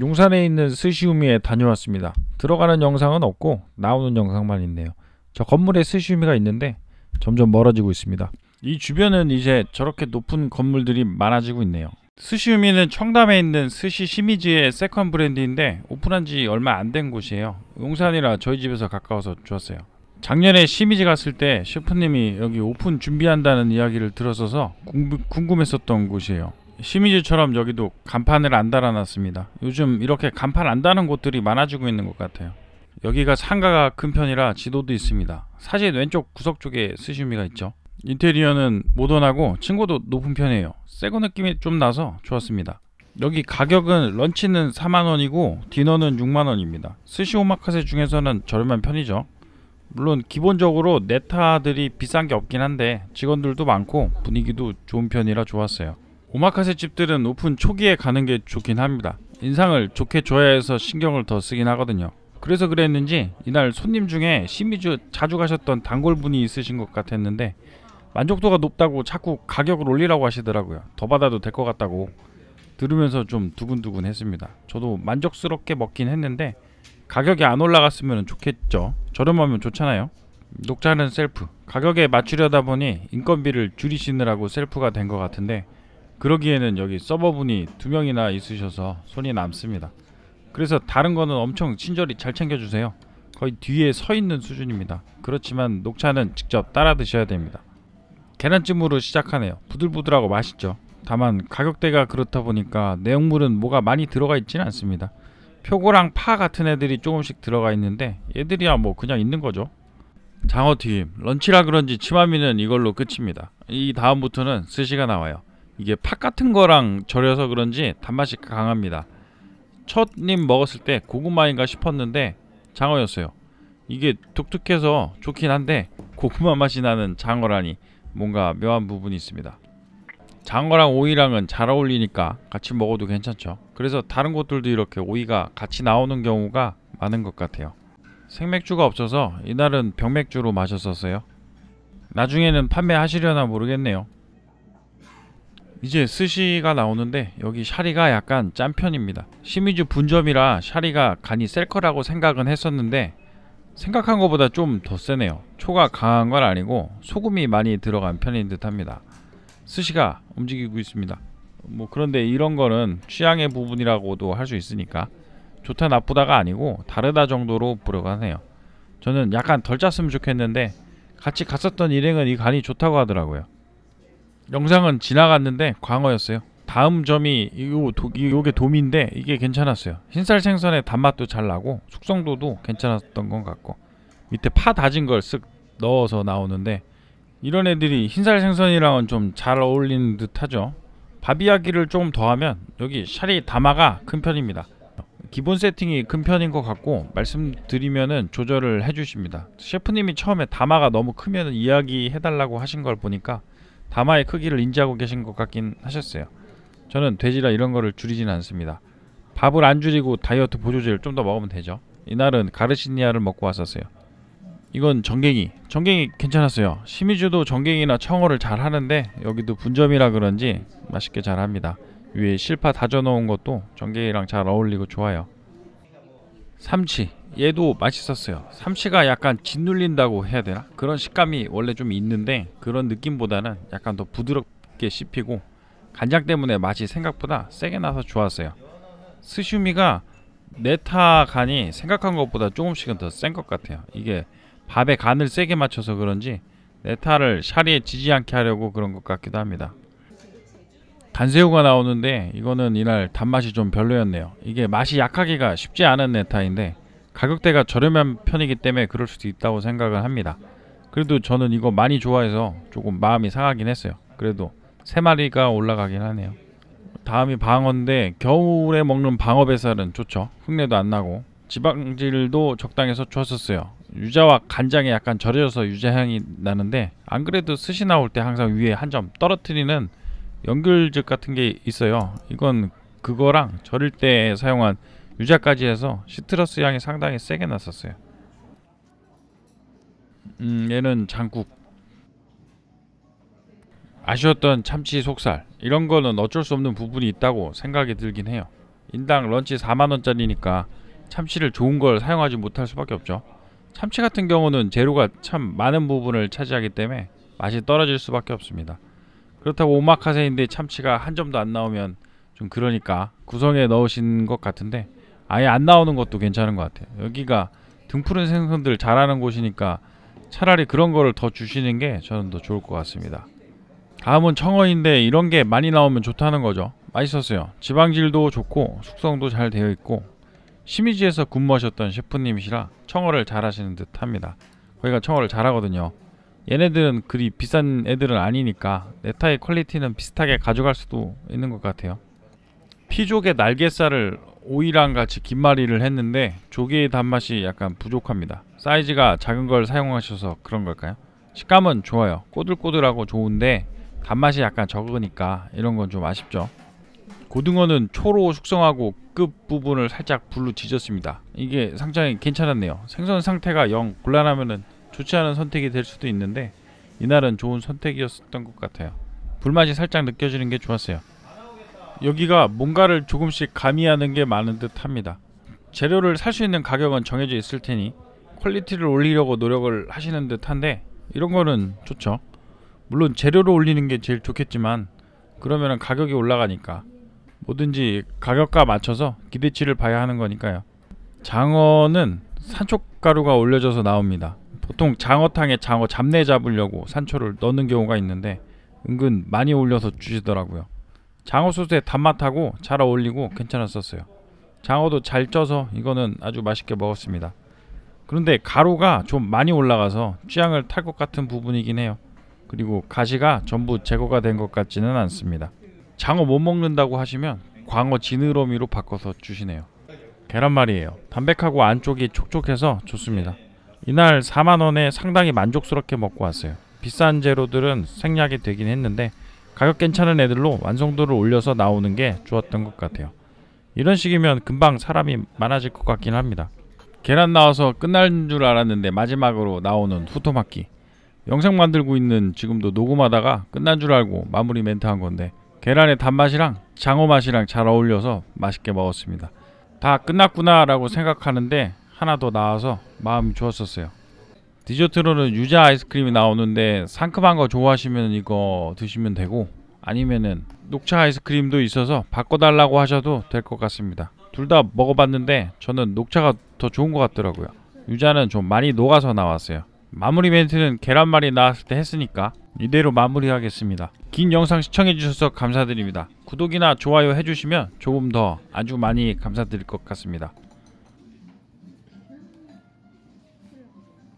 용산에 있는 스시우미에 다녀왔습니다. 들어가는 영상은 없고 나오는 영상만 있네요. 저 건물에 스시우미가 있는데 점점 멀어지고 있습니다. 이 주변은 이제 저렇게 높은 건물들이 많아지고 있네요. 스시우미는 청담에 있는 스시 시미즈의 세컨 브랜드인데 오픈한 지 얼마 안 된 곳이에요. 용산이라 저희 집에서 가까워서 좋았어요. 작년에 시미즈 갔을 때 셰프님이 여기 오픈 준비한다는 이야기를 들었어서 궁금했었던 곳이에요. 시미즈처럼 여기도 간판을 안 달아놨습니다 요즘 이렇게 간판 안 다는 곳들이 많아지고 있는 것 같아요 여기가 상가가 큰 편이라 지도도 있습니다 사실 왼쪽 구석 쪽에 스시미가 있죠 인테리어는 모던하고 층고도 높은 편이에요 새고 느낌이 좀 나서 좋았습니다 여기 가격은 런치는 4만원이고 디너는 6만원입니다 스시 오마카세 중에서는 저렴한 편이죠 물론 기본적으로 네타들이 비싼 게 없긴 한데 직원들도 많고 분위기도 좋은 편이라 좋았어요 오마카세 집들은 오픈 초기에 가는 게 좋긴 합니다. 인상을 좋게 줘야 해서 신경을 더 쓰긴 하거든요. 그래서 그랬는지 이날 손님 중에 시미주 자주 가셨던 단골분이 있으신 것 같았는데 만족도가 높다고 자꾸 가격을 올리라고 하시더라고요. 더 받아도 될 것 같다고 들으면서 좀 두근두근 했습니다. 저도 만족스럽게 먹긴 했는데 가격이 안 올라갔으면 좋겠죠. 저렴하면 좋잖아요. 녹차는 셀프. 가격에 맞추려다 보니 인건비를 줄이시느라고 셀프가 된 것 같은데 그러기에는 여기 서버분이 두 명이나 있으셔서 손이 남습니다 그래서 다른 거는 엄청 친절히 잘 챙겨주세요 거의 뒤에 서 있는 수준입니다 그렇지만 녹차는 직접 따라 드셔야 됩니다 계란찜으로 시작하네요 부들부들하고 맛있죠 다만 가격대가 그렇다 보니까 내용물은 뭐가 많이 들어가 있지는 않습니다 표고랑 파 같은 애들이 조금씩 들어가 있는데 얘들이야 뭐 그냥 있는 거죠 장어튀김 런치라 그런지 치마미는 이걸로 끝입니다 이 다음부터는 스시가 나와요 이게 팥 같은 거랑 절여서 그런지 단맛이 강합니다 첫님 먹었을 때 고구마인가 싶었는데 장어였어요 이게 독특해서 좋긴 한데 고구마 맛이 나는 장어라니 뭔가 묘한 부분이 있습니다 장어랑 오이랑은 잘 어울리니까 같이 먹어도 괜찮죠 그래서 다른 곳들도 이렇게 오이가 같이 나오는 경우가 많은 것 같아요 생맥주가 없어서 이날은 병맥주로 마셨었어요 나중에는 판매하시려나 모르겠네요 이제 스시가 나오는데 여기 샤리가 약간 짠 편입니다 시미즈 분점이라 샤리가 간이 셀 거라고 생각은 했었는데 생각한 것보다 좀 더 세네요 초가 강한 건 아니고 소금이 많이 들어간 편인 듯 합니다 스시가 움직이고 있습니다 뭐 그런데 이런 거는 취향의 부분이라고도 할 수 있으니까 좋다 나쁘다가 아니고 다르다 정도로 부려하네요 저는 약간 덜 짰으면 좋겠는데 같이 갔었던 일행은 이 간이 좋다고 하더라고요 영상은 지나갔는데 광어였어요 다음 점이 요, 도, 요게 도미인데 이게 괜찮았어요 흰살 생선의 단맛도 잘 나고 숙성도도 괜찮았던 것 같고 밑에 파 다진 걸 쓱 넣어서 나오는데 이런 애들이 흰살 생선이랑은 좀 잘 어울리는 듯 하죠 밥 이야기를 조금 더 하면 여기 샤리 다마가 큰 편입니다 기본 세팅이 큰 편인 것 같고 말씀드리면은 조절을 해주십니다 셰프님이 처음에 다마가 너무 크면 이야기 해달라고 하신 걸 보니까 다마의 크기를 인지하고 계신 것 같긴 하셨어요. 저는 돼지라 이런 거를 줄이지는 않습니다. 밥을 안 줄이고 다이어트 보조제를 좀 더 먹으면 되죠. 이날은 가르시니아를 먹고 왔었어요. 이건 전갱이전갱이 괜찮았어요. 시미주도 전갱이나 청어를 잘 하는데 여기도 분점이라 그런지 맛있게 잘 합니다. 위에 실파 다져 놓은 것도 전갱이랑잘 어울리고 좋아요. 삼치. 얘도 맛있었어요 삼시가 약간 짓눌린다고 해야 되나? 그런 식감이 원래 좀 있는데 그런 느낌보다는 약간 더 부드럽게 씹히고 간장 때문에 맛이 생각보다 세게 나서 좋았어요 스슈미가 네타 간이 생각한 것보다 조금씩은 더 센 것 같아요 이게 밥에 간을 세게 맞춰서 그런지 네타를 샤리에 지지 않게 하려고 그런 것 같기도 합니다 단새우가 나오는데 이거는 이날 단맛이 좀 별로였네요 이게 맛이 약하기가 쉽지 않은 네타인데 가격대가 저렴한 편이기 때문에 그럴 수도 있다고 생각을 합니다. 그래도 저는 이거 많이 좋아해서 조금 마음이 상하긴 했어요. 그래도 세 마리가 올라가긴 하네요. 다음이 방어인데 겨울에 먹는 방어 배살은 좋죠. 흙내도 안 나고 지방질도 적당해서 좋았었어요. 유자와 간장에 약간 절여져서 유자향이 나는데 안 그래도 스시 나올 때 항상 위에 한 점 떨어뜨리는 연결즙 같은 게 있어요. 이건 그거랑 절일 때 사용한 유자까지 해서 시트러스 향이 상당히 세게 났었어요 음 얘는 장국 아쉬웠던 참치 속살 이런 거는 어쩔 수 없는 부분이 있다고 생각이 들긴 해요 인당 런치 4만원짜리니까 참치를 좋은 걸 사용하지 못할 수밖에 없죠 참치 같은 경우는 재료가 참 많은 부분을 차지하기 때문에 맛이 떨어질 수밖에 없습니다 그렇다고 오마카세인데 참치가 한 점도 안 나오면 좀 그러니까 구성에 넣으신 것 같은데 아예 안 나오는 것도 괜찮은 것 같아요 여기가 등푸른 생선들 잘하는 곳이니까 차라리 그런 거를 더 주시는 게 저는 더 좋을 것 같습니다 다음은 청어인데 이런 게 많이 나오면 좋다는 거죠 맛있었어요 지방질도 좋고 숙성도 잘 되어 있고 시미지에서 근무하셨던 셰프님이시라 청어를 잘 하시는 듯 합니다 거기가 청어를 잘 하거든요 얘네들은 그리 비싼 애들은 아니니까 네타의 퀄리티는 비슷하게 가져갈 수도 있는 것 같아요 피조개 날개살을 오이랑 같이 김말이를 했는데 조개의 단맛이 약간 부족합니다. 사이즈가 작은 걸 사용하셔서 그런 걸까요? 식감은 좋아요. 꼬들꼬들하고 좋은데 단맛이 약간 적으니까 이런 건 좀 아쉽죠. 고등어는 초로 숙성하고 끝 부분을 살짝 불로 지졌습니다. 이게 상당히 괜찮았네요. 생선 상태가 영곤란하면 좋지 않은 선택이 될 수도 있는데 이날은 좋은 선택이었던 것 같아요. 불맛이 살짝 느껴지는 게 좋았어요. 여기가 뭔가를 조금씩 가미하는 게 많은 듯 합니다. 재료를 살 수 있는 가격은 정해져 있을 테니 퀄리티를 올리려고 노력을 하시는 듯 한데 이런 거는 좋죠. 물론 재료를 올리는 게 제일 좋겠지만 그러면 가격이 올라가니까 뭐든지 가격과 맞춰서 기대치를 봐야 하는 거니까요. 장어는 산초가루가 올려져서 나옵니다. 보통 장어탕에 장어 잡내 잡으려고 산초를 넣는 경우가 있는데 은근 많이 올려서 주시더라고요. 장어 소스에 단맛하고 잘 어울리고 괜찮았었어요. 장어도 잘 쪄서 이거는 아주 맛있게 먹었습니다. 그런데 가루가 좀 많이 올라가서 취향을 탈 것 같은 부분이긴 해요. 그리고 가시가 전부 제거가 된 것 같지는 않습니다. 장어 못 먹는다고 하시면 광어 지느러미로 바꿔서 주시네요. 계란말이에요. 담백하고 안쪽이 촉촉해서 좋습니다. 이날 4만원에 상당히 만족스럽게 먹고 왔어요. 비싼 재료들은 생략이 되긴 했는데 가격 괜찮은 애들로 완성도를 올려서 나오는 게 좋았던 것 같아요. 이런 식이면 금방 사람이 많아질 것 같긴 합니다. 계란 나와서 끝날줄 알았는데 마지막으로 나오는 후토마키 영상 만들고 있는 지금도 녹음하다가 끝난 줄 알고 마무리 멘트 한 건데 계란의 단맛이랑 장어 맛이랑 잘 어울려서 맛있게 먹었습니다. 다 끝났구나 라고 생각하는데 하나 더 나와서 마음이 좋았었어요. 디저트로는 유자 아이스크림이 나오는데 상큼한 거 좋아하시면 이거 드시면 되고 아니면은 녹차 아이스크림도 있어서 바꿔달라고 하셔도 될 것 같습니다 둘 다 먹어봤는데 저는 녹차가 더 좋은 것 같더라고요 유자는 좀 많이 녹아서 나왔어요 마무리 멘트는 계란말이 나왔을 때 했으니까 이대로 마무리하겠습니다 긴 영상 시청해주셔서 감사드립니다 구독이나 좋아요 해주시면 조금 더 아주 많이 감사드릴 것 같습니다